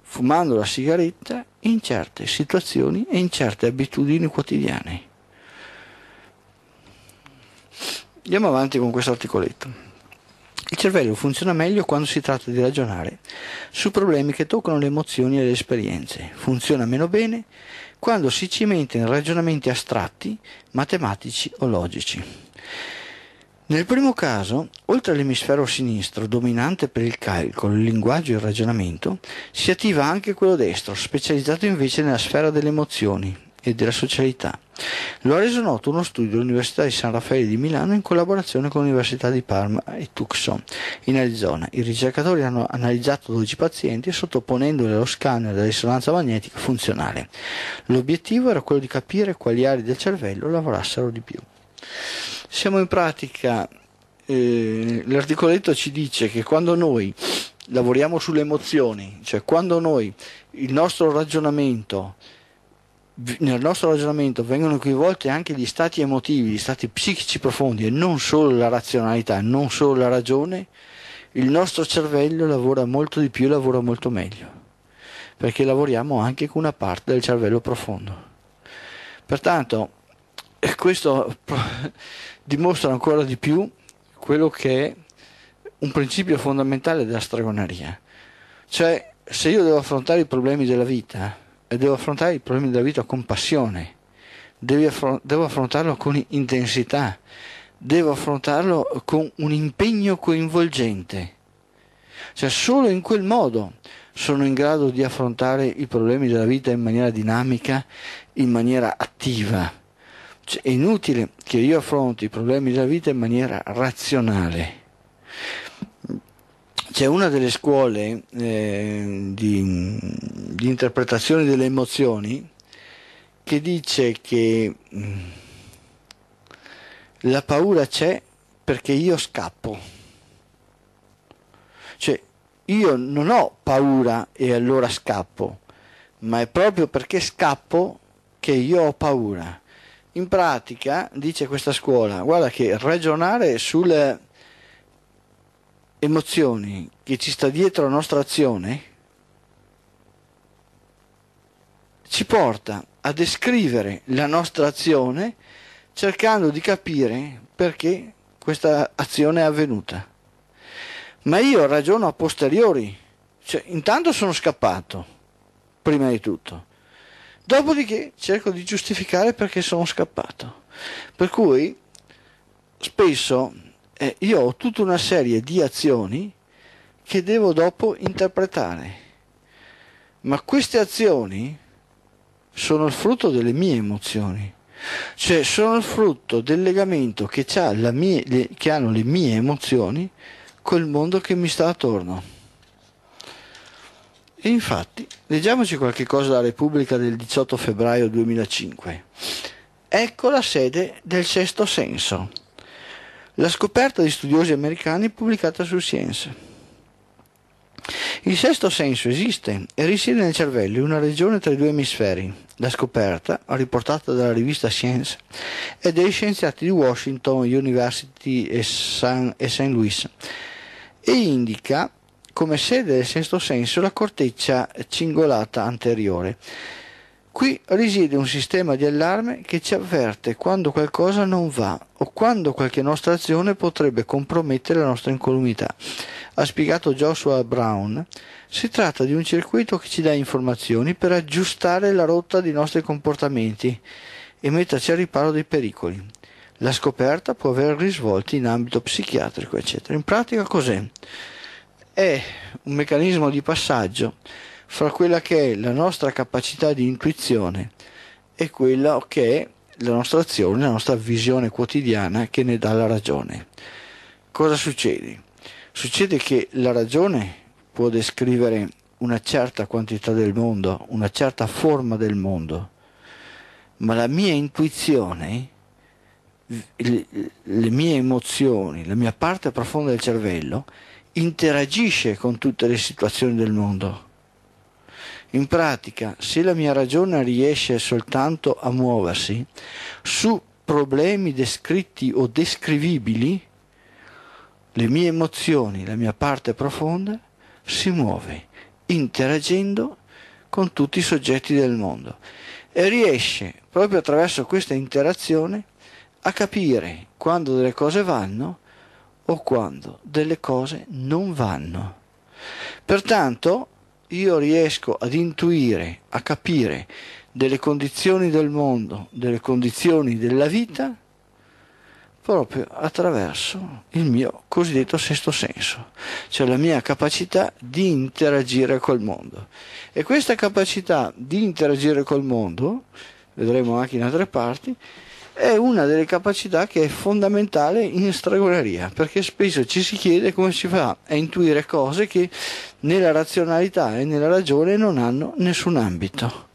fumando la sigaretta in certe situazioni e in certe abitudini quotidiane. Andiamo avanti con questo articoletto. Il cervello funziona meglio quando si tratta di ragionare su problemi che toccano le emozioni e le esperienze. Funziona meno bene quando si cimenta in ragionamenti astratti, matematici o logici. Nel primo caso, oltre all'emisfero sinistro, dominante per il calcolo, il linguaggio e il ragionamento, si attiva anche quello destro, specializzato invece nella sfera delle emozioni e della socialità. Lo ha reso noto uno studio dell'Università di San Raffaele di Milano in collaborazione con l'Università di Parma e Tucson, in Arizona. I ricercatori hanno analizzato 12 pazienti sottoponendoli allo scanner della risonanza magnetica funzionale. L'obiettivo era quello di capire quali aree del cervello lavorassero di più siamo in pratica, eh, l'articoletto ci dice che quando noi lavoriamo sulle emozioni, cioè quando noi il nostro ragionamento nel nostro ragionamento vengono coinvolti anche gli stati emotivi, gli stati psichici profondi e non solo la razionalità, non solo la ragione, il nostro cervello lavora molto di più e lavora molto meglio, perché lavoriamo anche con una parte del cervello profondo. Pertanto, questo dimostra ancora di più quello che è un principio fondamentale della stregoneria. Cioè, se io devo affrontare i problemi della vita, e devo affrontare i problemi della vita con passione, devo affrontarlo con intensità, devo affrontarlo con un impegno coinvolgente. Cioè, solo in quel modo sono in grado di affrontare i problemi della vita in maniera dinamica, in maniera attiva cioè, è inutile che io affronti i problemi della vita in maniera razionale. C'è una delle scuole eh, di, di, interpretazione delle emozioni che dice che mm, la paura c'è perché io scappo. Cioè, io non ho paura e allora scappo, ma è proprio perché scappo che io ho paura. In pratica, dice questa scuola, guarda che ragionare sulle emozioni che ci sta dietro la nostra azione ci porta a descrivere la nostra azione cercando di capire perché questa azione è avvenuta. Ma io ragiono a posteriori, cioè, intanto sono scappato, prima di tutto Dopodiché cerco di giustificare perché sono scappato. Per cui spesso eh, io ho tutta una serie di azioni che devo dopo interpretare. Ma queste azioni sono il frutto delle mie emozioni, cioè sono il frutto del legamento che, mie, che hanno le mie emozioni col mondo che mi sta attorno. E infatti, leggiamoci qualche cosa dalla Repubblica del 18 febbraio 2005. Ecco la sede del sesto senso. La scoperta di studiosi americani pubblicata su Science. Il sesto senso esiste e risiede nel cervello in una regione tra i due emisferi. La scoperta, riportata dalla rivista Science, e dei scienziati di Washington University e St. Louis e indica come sede del sesto senso la corteccia cingolata anteriore. Qui risiede un sistema di allarme che ci avverte quando qualcosa non va o quando qualche nostra azione potrebbe compromettere la nostra incolumità. Ha spiegato Joshua Brown. Si tratta di un circuito che ci dà informazioni per aggiustare la rotta dei nostri comportamenti e metterci al riparo dei pericoli. La scoperta può avere risvolti in ambito psichiatrico, eccetera. In pratica cos'è? è un meccanismo di passaggio fra quella che è la nostra capacità di intuizione e quella che è la nostra azione, la nostra visione quotidiana che ne dà la ragione. Cosa succede? Succede che la ragione può descrivere una certa quantità del mondo, una certa forma del mondo, ma la mia intuizione, le, mie emozioni, la mia parte profonda del cervello interagisce con tutte le situazioni del mondo. In pratica, se la mia ragione riesce soltanto a muoversi su problemi descritti o descrivibili, le mie emozioni, la mia parte profonda, si muove interagendo con tutti i soggetti del mondo e riesce proprio attraverso questa interazione a capire quando delle cose vanno o quando delle cose non vanno. Pertanto io riesco ad intuire, a capire delle condizioni del mondo, delle condizioni della vita, proprio attraverso il mio cosiddetto sesto senso, cioè la mia capacità di interagire col mondo. E questa capacità di interagire col mondo, vedremo anche in altre parti, è una delle capacità che è fondamentale in stregoneria, perché spesso ci si chiede come si fa a intuire cose che nella razionalità e nella ragione non hanno nessun ambito.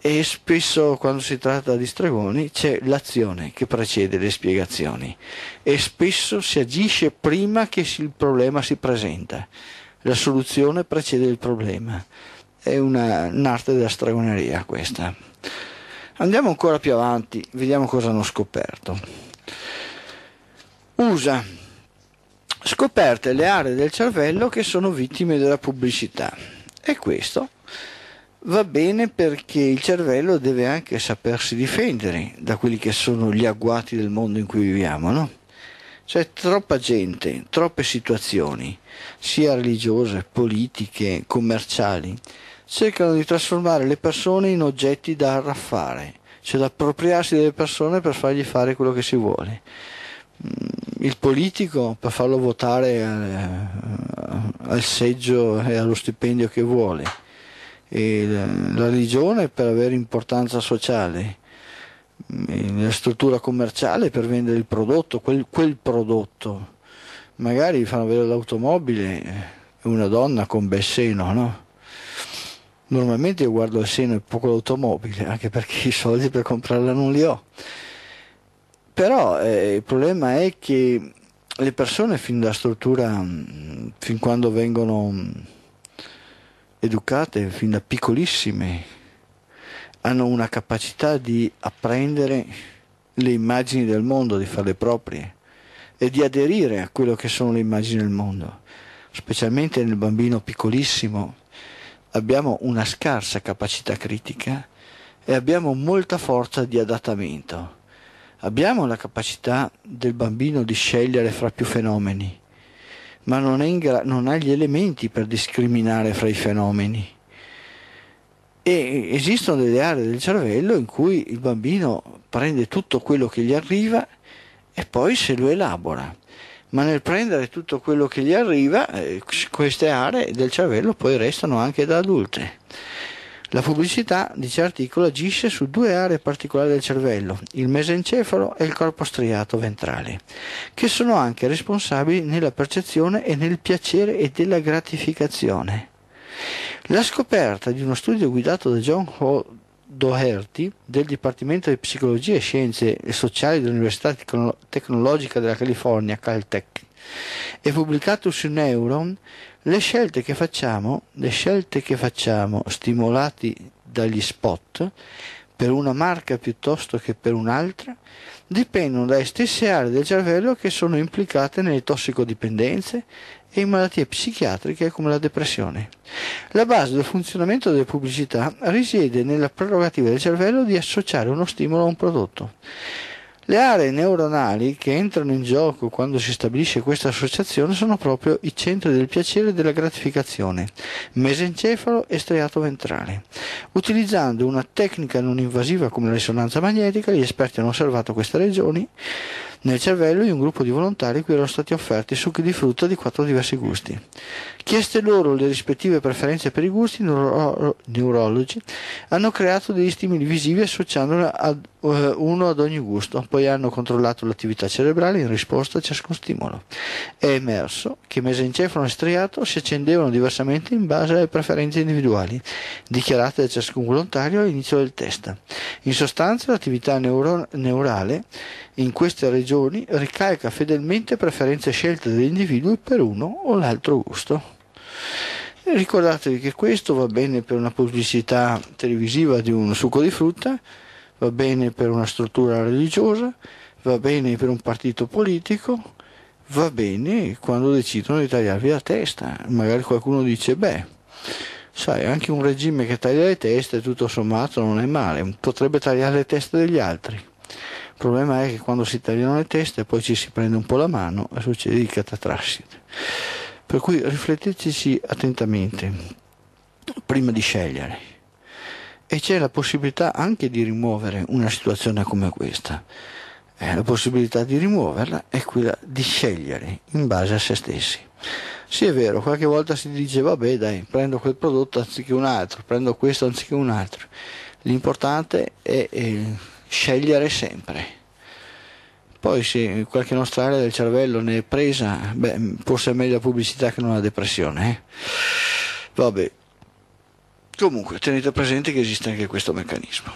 E spesso quando si tratta di stregoni c'è l'azione che precede le spiegazioni e spesso si agisce prima che il problema si presenta. La soluzione precede il problema. È una, un'arte della stregoneria questa. Andiamo ancora più avanti, vediamo cosa hanno scoperto. USA. Scoperte le aree del cervello che sono vittime della pubblicità. E questo va bene perché il cervello deve anche sapersi difendere da quelli che sono gli agguati del mondo in cui viviamo, no? C'è troppa gente, troppe situazioni, sia religiose, politiche, commerciali, cercano di trasformare le persone in oggetti da arraffare, cioè da appropriarsi delle persone per fargli fare quello che si vuole. Mm, il politico per farlo votare eh, al seggio e allo stipendio che vuole, e la religione per avere importanza sociale, mm, la struttura commerciale per vendere il prodotto, quel, quel prodotto. Magari fanno avere l'automobile eh, una donna con bel seno, no? Normalmente io guardo il seno e poco l'automobile, anche perché i soldi per comprarla non li ho. Però eh, il problema è che le persone fin da struttura, mm, fin quando vengono mm, educate, fin da piccolissime, hanno una capacità di apprendere le immagini del mondo, di farle proprie e di aderire a quello che sono le immagini del mondo, specialmente nel bambino piccolissimo abbiamo una scarsa capacità critica e abbiamo molta forza di adattamento. Abbiamo la capacità del bambino di scegliere fra più fenomeni, ma non, gra- non ha gli elementi per discriminare fra i fenomeni. E esistono delle aree del cervello in cui il bambino prende tutto quello che gli arriva e poi se lo elabora ma nel prendere tutto quello che gli arriva, eh, queste aree del cervello poi restano anche da adulte. La pubblicità, dice l'articolo, agisce su due aree particolari del cervello, il mesencefalo e il corpo striato ventrale, che sono anche responsabili nella percezione e nel piacere e della gratificazione. La scoperta di uno studio guidato da John Hall Doherty del Dipartimento di Psicologia e Scienze Sociali dell'Università Tecnologica della California, Caltech, e pubblicato su Neuron, le scelte che facciamo, le scelte che facciamo stimolati dagli spot, per una marca piuttosto che per un'altra dipendono dalle stesse aree del cervello che sono implicate nelle tossicodipendenze e in malattie psichiatriche come la depressione. La base del funzionamento delle pubblicità risiede nella prerogativa del cervello di associare uno stimolo a un prodotto. Le aree neuronali che entrano in gioco quando si stabilisce questa associazione sono proprio i centri del piacere e della gratificazione, mesencefalo e striato ventrale. Utilizzando una tecnica non invasiva come la risonanza magnetica, gli esperti hanno osservato queste regioni nel cervello di un gruppo di volontari cui erano stati offerti succhi di frutta di quattro diversi gusti. Chieste loro le rispettive preferenze per i gusti, i neuro- neurologi hanno creato degli stimoli visivi associandoli ad, uh, uno ad ogni gusto, poi hanno controllato l'attività cerebrale in risposta a ciascun stimolo. È emerso che mesencefalo e striato si accendevano diversamente in base alle preferenze individuali, dichiarate da ciascun volontario all'inizio del test. In sostanza l'attività neuro- neurale in queste regioni ricalca fedelmente preferenze scelte dagli individui per uno o l'altro gusto. Ricordatevi che questo va bene per una pubblicità televisiva di un succo di frutta, va bene per una struttura religiosa, va bene per un partito politico, va bene quando decidono di tagliarvi la testa. Magari qualcuno dice, beh, sai, anche un regime che taglia le teste, tutto sommato, non è male, potrebbe tagliare le teste degli altri. Il problema è che quando si tagliano le teste poi ci si prende un po' la mano e succede di catatrassite. Per cui rifletteteci attentamente prima di scegliere. E c'è la possibilità anche di rimuovere una situazione come questa. Eh, la possibilità di rimuoverla è quella di scegliere in base a se stessi. Sì, è vero, qualche volta si dice vabbè dai, prendo quel prodotto anziché un altro, prendo questo anziché un altro. L'importante è, è eh, scegliere sempre. Poi se qualche nostra area del cervello ne è presa, beh, forse è meglio la pubblicità che non la depressione. Eh? Vabbè. Comunque, tenete presente che esiste anche questo meccanismo.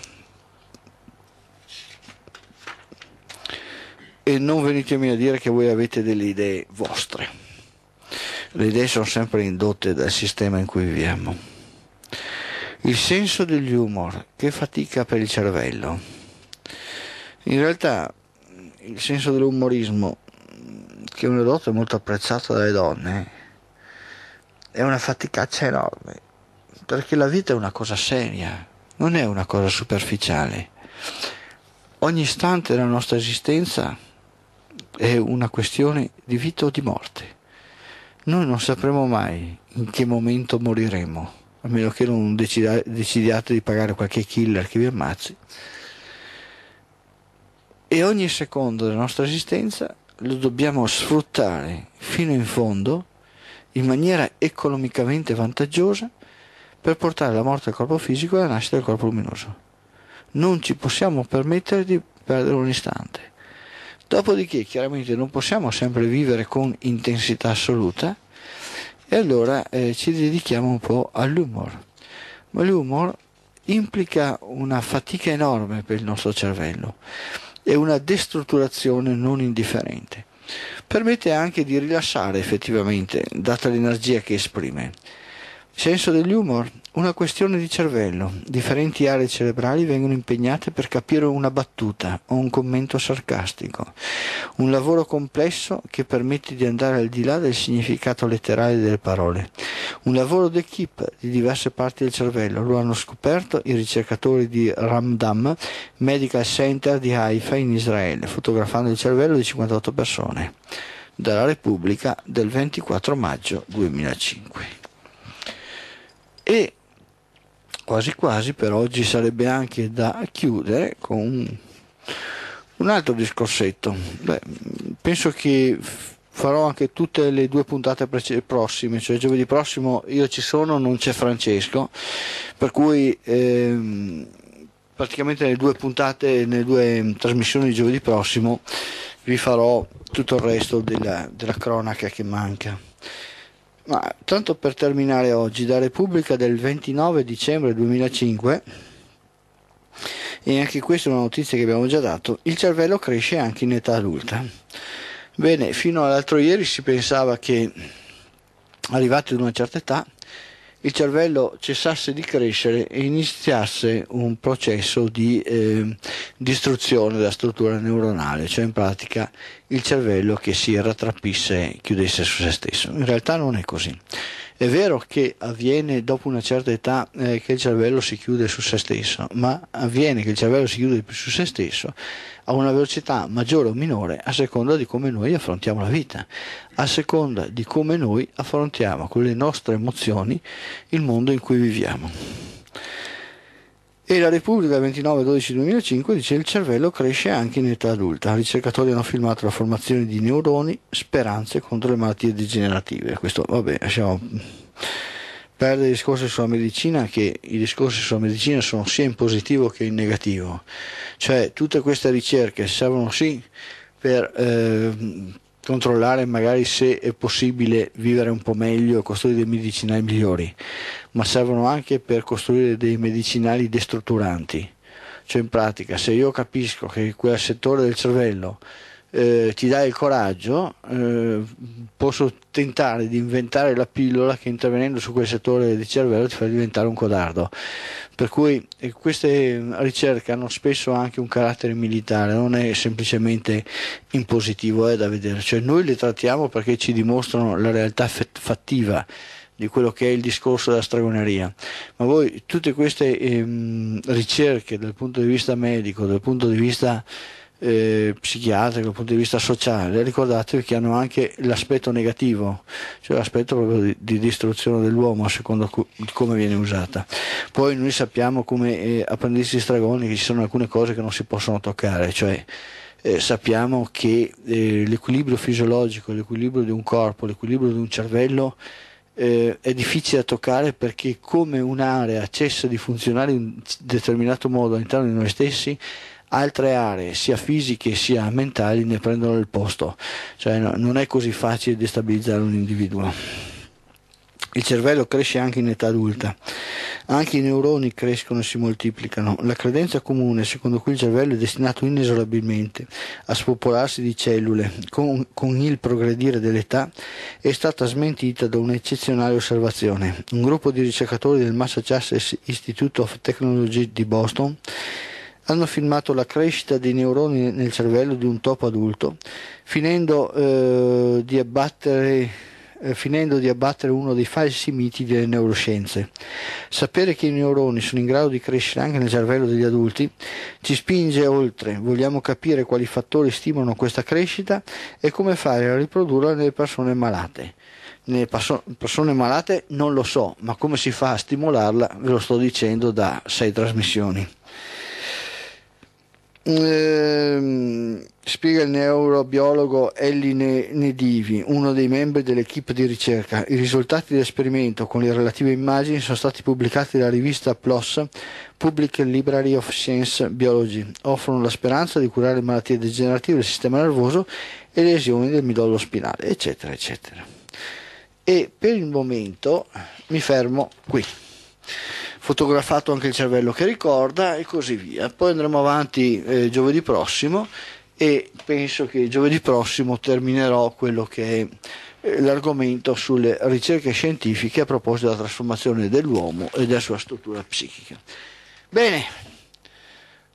E non venitemi a dire che voi avete delle idee vostre. Le idee sono sempre indotte dal sistema in cui viviamo. Il senso degli humor, che fatica per il cervello in realtà il senso dell'umorismo, che è un dote molto apprezzato dalle donne, eh. è una faticaccia enorme, perché la vita è una cosa seria, non è una cosa superficiale. Ogni istante della nostra esistenza è una questione di vita o di morte. Noi non sapremo mai in che momento moriremo, a meno che non decida- decidiate di pagare qualche killer che vi ammazzi e ogni secondo della nostra esistenza lo dobbiamo sfruttare fino in fondo in maniera economicamente vantaggiosa per portare la morte al corpo fisico e la nascita del corpo luminoso. Non ci possiamo permettere di perdere un istante. Dopodiché chiaramente non possiamo sempre vivere con intensità assoluta e allora eh, ci dedichiamo un po' all'humor. Ma l'humor implica una fatica enorme per il nostro cervello e una destrutturazione non indifferente. Permette anche di rilassare effettivamente, data l'energia che esprime. Senso dell'humor? Una questione di cervello. Differenti aree cerebrali vengono impegnate per capire una battuta o un commento sarcastico. Un lavoro complesso che permette di andare al di là del significato letterale delle parole. Un lavoro d'equipe di diverse parti del cervello. Lo hanno scoperto i ricercatori di Ramdam Medical Center di Haifa in Israele, fotografando il cervello di 58 persone. Dalla Repubblica del 24 maggio 2005. E quasi quasi per oggi sarebbe anche da chiudere con un altro discorsetto. Beh, penso che farò anche tutte le due puntate prossime, cioè giovedì prossimo io ci sono, non c'è Francesco, per cui ehm, praticamente nelle due puntate, nelle due ehm, trasmissioni di giovedì prossimo vi farò tutto il resto della, della cronaca che manca. Ma, tanto per terminare oggi, da Repubblica del 29 dicembre 2005, e anche questa è una notizia che abbiamo già dato, il cervello cresce anche in età adulta. Bene, fino all'altro ieri si pensava che arrivati ad una certa età il cervello cessasse di crescere e iniziasse un processo di eh, distruzione della struttura neuronale, cioè in pratica il cervello che si rattrappisse e chiudesse su se stesso. In realtà non è così. È vero che avviene dopo una certa età eh, che il cervello si chiude su se stesso, ma avviene che il cervello si chiude su se stesso a una velocità maggiore o minore a seconda di come noi affrontiamo la vita, a seconda di come noi affrontiamo con le nostre emozioni il mondo in cui viviamo. E la Repubblica 29-12-2005 dice che il cervello cresce anche in età adulta. I Ricercatori hanno filmato la formazione di neuroni, speranze contro le malattie degenerative. Questo, vabbè, lasciamo perdere i discorsi sulla medicina che i discorsi sulla medicina sono sia in positivo che in negativo. Cioè tutte queste ricerche servono sì per... Eh, controllare magari se è possibile vivere un po' meglio e costruire dei medicinali migliori, ma servono anche per costruire dei medicinali destrutturanti. Cioè in pratica se io capisco che quel settore del cervello eh, ti dai il coraggio, eh, posso tentare di inventare la pillola che intervenendo su quel settore del cervello ti fa diventare un codardo. Per cui eh, queste ricerche hanno spesso anche un carattere militare, non è semplicemente impositivo, è eh, da vedere. Cioè noi le trattiamo perché ci dimostrano la realtà fattiva di quello che è il discorso della stragoneria. Ma voi tutte queste ehm, ricerche dal punto di vista medico, dal punto di vista eh, psichiatrico, dal punto di vista sociale, ricordatevi che hanno anche l'aspetto negativo, cioè l'aspetto proprio di, di distruzione dell'uomo secondo cu- come viene usata. Poi noi sappiamo come eh, apprendisti stragoni che ci sono alcune cose che non si possono toccare, cioè eh, sappiamo che eh, l'equilibrio fisiologico, l'equilibrio di un corpo, l'equilibrio di un cervello eh, è difficile da toccare perché come un'area cessa di funzionare in un determinato modo all'interno di noi stessi, altre aree, sia fisiche sia mentali, ne prendono il posto. Cioè, no, non è così facile destabilizzare un individuo. Il cervello cresce anche in età adulta, anche i neuroni crescono e si moltiplicano. La credenza comune, secondo cui il cervello è destinato inesorabilmente a spopolarsi di cellule con, con il progredire dell'età, è stata smentita da un'eccezionale osservazione. Un gruppo di ricercatori del Massachusetts Institute of Technology di Boston hanno filmato la crescita dei neuroni nel cervello di un topo adulto, finendo, eh, di, abbattere, eh, finendo di abbattere uno dei falsi miti delle neuroscienze. Sapere che i neuroni sono in grado di crescere anche nel cervello degli adulti ci spinge oltre, vogliamo capire quali fattori stimolano questa crescita e come fare a riprodurla nelle persone malate nelle persone malate non lo so, ma come si fa a stimolarla ve lo sto dicendo da sei trasmissioni. Ehm, spiega il neurobiologo Ellie Nedivi, uno dei membri dell'equipe di ricerca. I risultati dell'esperimento con le relative immagini sono stati pubblicati dalla rivista PLOS, Public Library of Science Biology. Offrono la speranza di curare malattie degenerative del sistema nervoso e lesioni del midollo spinale, eccetera, eccetera. E per il momento mi fermo qui fotografato anche il cervello che ricorda e così via. Poi andremo avanti eh, giovedì prossimo e penso che giovedì prossimo terminerò quello che è eh, l'argomento sulle ricerche scientifiche a proposito della trasformazione dell'uomo e della sua struttura psichica. Bene,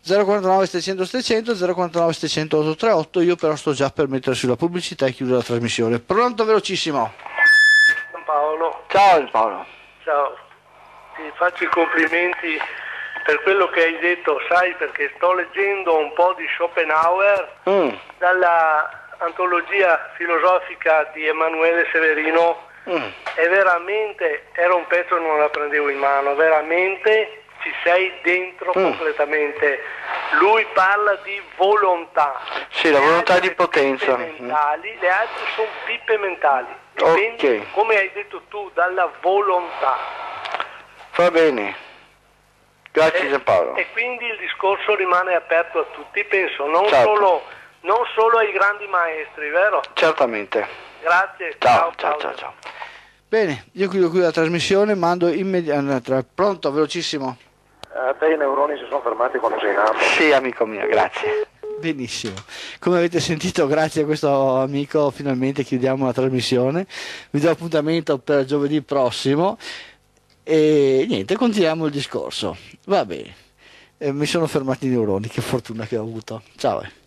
049 700 700 049 700 838, io però sto già per mettere sulla pubblicità e chiudo la trasmissione. Pronto velocissimo. Paolo. Ciao Paolo. Ciao ti faccio i complimenti per quello che hai detto, sai, perché sto leggendo un po' di Schopenhauer mm. dalla antologia filosofica di Emanuele Severino mm. e veramente era un pezzo che non la prendevo in mano, veramente ci sei dentro mm. completamente. Lui parla di volontà. Sì, la volontà di potenza. Mentali, le altre sono pippe mentali. Dipende, okay. come hai detto tu, dalla volontà. Va bene. Grazie e, Giampaolo. E quindi il discorso rimane aperto a tutti, penso, non, certo. solo, non solo, ai grandi maestri, vero? Certamente. Grazie. ciao, ciao. ciao, ciao. Bene, io chiudo qui la trasmissione, mando immediatamente. Pronto, velocissimo. A eh, te i neuroni si sono fermati quando sei nato. Sì, amico mio, grazie. Benissimo, come avete sentito grazie a questo amico finalmente chiudiamo la trasmissione, vi do appuntamento per giovedì prossimo. E niente, continuiamo il discorso. Va bene. Eh, mi sono fermati i neuroni, che fortuna che ho avuto. Ciao. Eh.